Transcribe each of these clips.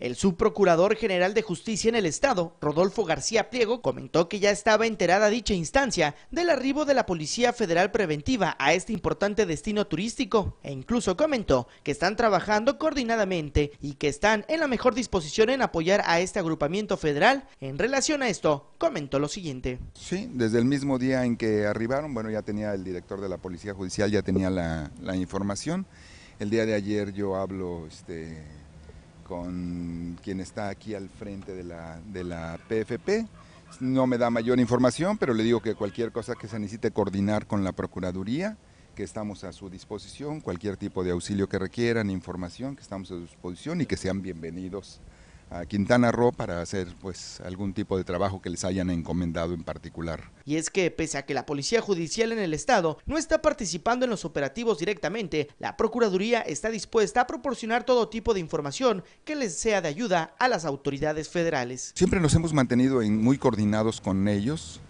El subprocurador general de justicia en el estado, Rodolfo García Pliego, comentó que ya estaba enterada dicha instancia del arribo de la Policía Federal Preventiva a este importante destino turístico e incluso comentó que están trabajando coordinadamente y que están en la mejor disposición en apoyar a este agrupamiento federal. En relación a esto, comentó lo siguiente. Sí, desde el mismo día en que arribaron, bueno, ya tenía el director de la Policía Judicial, ya tenía la, información. El día de ayer yo hablo... este con quien está aquí al frente de la, de la PFP. No me da mayor información, pero le digo que cualquier cosa que se necesite coordinar con la Procuraduría, que estamos a su disposición, cualquier tipo de auxilio que requieran, información que estamos a su disposición y que sean bienvenidos a Quintana Roo para hacer pues algún tipo de trabajo que les hayan encomendado en particular. Y es que pese a que la policía judicial en el estado no está participando en los operativos directamente, la Procuraduría está dispuesta a proporcionar todo tipo de información que les sea de ayuda a las autoridades federales. Siempre nos hemos mantenido muy coordinados con ellos,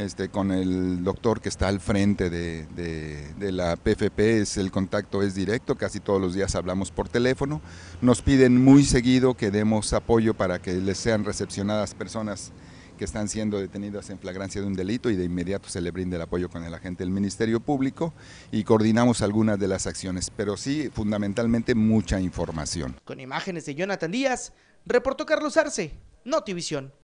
este, con el doctor que está al frente de, la PFP, el contacto es directo, casi todos los días hablamos por teléfono, nos piden muy seguido que demos apoyo para que les sean recepcionadas personas que están siendo detenidas en flagrancia de un delito y de inmediato se le brinde el apoyo con el agente del Ministerio Público y coordinamos algunas de las acciones, pero sí fundamentalmente mucha información. Con imágenes de Jonathan Díaz, reportó Carlos Arce, Notivisión.